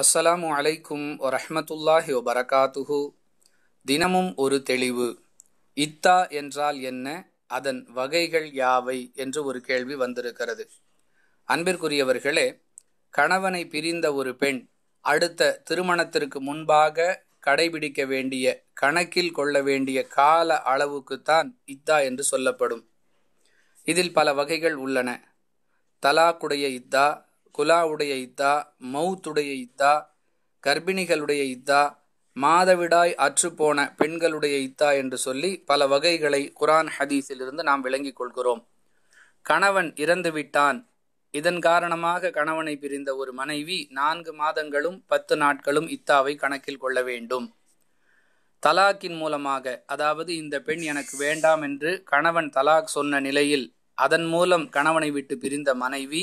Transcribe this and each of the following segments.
அஸ்ஸலாமு அலைக்கும் வரஹமத்துல்லாஹி வபரகாத்துஹு தினமும் ஒரு தெளிவு இத்தா என்றால் என்ன அதன் வகைகள் யாவை என்று ஒரு கேள்வி வந்திருக்கிறது அன்பிற்குரியவர்களே கணவனை பிரிந்த ஒரு பெண் அடுத்த திருமணத்திற்கு முன்பாக கடைபிடிக்க வேண்டிய கணக்கில் கொள்ள வேண்டிய கால அளவுக்குத்தான் இத்தா என்று சொல்லப்படும் இதில் பல வகைகள் உள்ளன தலாக்குடைய இத்தா குலாவுடைய இத்தா மவுத்துடைய இத்தா கர்ப்பிணிகளுடைய இத்தா மாதவிடாய் அற்றுப்போன பெண்களுடைய இத்தா என்று சொல்லி பல வகைகளை குரான் ஹதீஸிலிருந்து நாம் விளங்கிக் கொள்கிறோம் கணவன் இறந்துவிட்டான் இதன் காரணமாக கணவனை பிரிந்த ஒரு மனைவி நான்கு மாதங்களும் பத்து நாட்களும் இத்தாவை கணக்கில் கொள்ள வேண்டும் தலாக்கின் மூலமாக அதாவது இந்த பெண் எனக்கு வேண்டாம் என்று கணவன் தலாக் சொன்ன நிலையில் அதன் மூலம் கணவனை விட்டு பிரிந்த மனைவி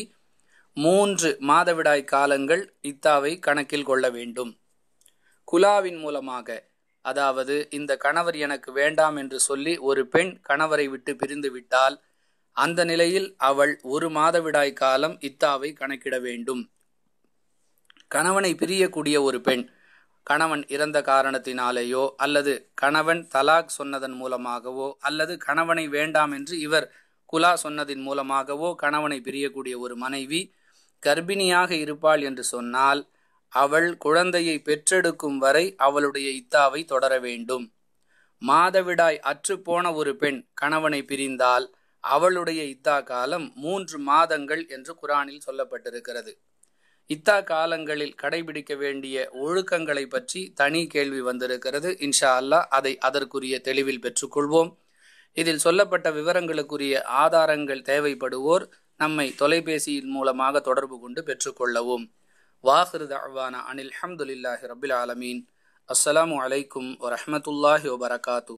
மூன்று மாதவிடாய் காலங்கள் இத்தாவை கணக்கில் கொள்ள வேண்டும் குலாவின் மூலமாக அதாவது இந்த கணவர் எனக்கு வேண்டாம் என்று சொல்லி ஒரு பெண் கணவரை விட்டு பிரிந்து விட்டால் அந்த நிலையில் அவள் ஒரு மாதவிடாய் காலம் இத்தாவை கணக்கிட வேண்டும் கணவனை பிரியக்கூடிய ஒரு பெண் கணவன் இறந்த காரணத்தினாலேயோ அல்லது கணவன் தலாக் சொன்னதன் மூலமாகவோ அல்லது கணவனை வேண்டாம் என்று இவர் குலா சொன்னதின் மூலமாகவோ கணவனை பிரியக்கூடிய ஒரு மனைவி கர்ப்பிணியாக இருப்பாள் என்று சொன்னால் அவள் குழந்தையை பெற்றெடுக்கும் வரை அவளுடைய இத்தாவை தொடர வேண்டும் மாதவிடாய் அற்றுப்போன ஒரு பெண் கணவனை பிரிந்தால் அவளுடைய இத்தா காலம் மூன்று மாதங்கள் என்று குரானில் சொல்லப்பட்டிருக்கிறது இத்தா காலங்களில் கடைபிடிக்க வேண்டிய ஒழுக்கங்களை பற்றி தனி கேள்வி வந்திருக்கிறது இன்ஷா அல்லா அதை அதற்குரிய தெளிவில் பெற்றுக்கொள்வோம் இதில் சொல்லப்பட்ட விவரங்களுக்குரிய ஆதாரங்கள் தேவைப்படுவோர் நம்மை தொலைபேசியின் மூலமாக தொடர்பு கொண்டு பெற்றுக்கொள்ளவும் வாஹிரு தவான அனில் ஹம்துலில்லாஹி ரபில் ஆலமீன் அஸ்ஸலாமு அலைக்கும் வரமத்துல்லாஹி வபரகாத்து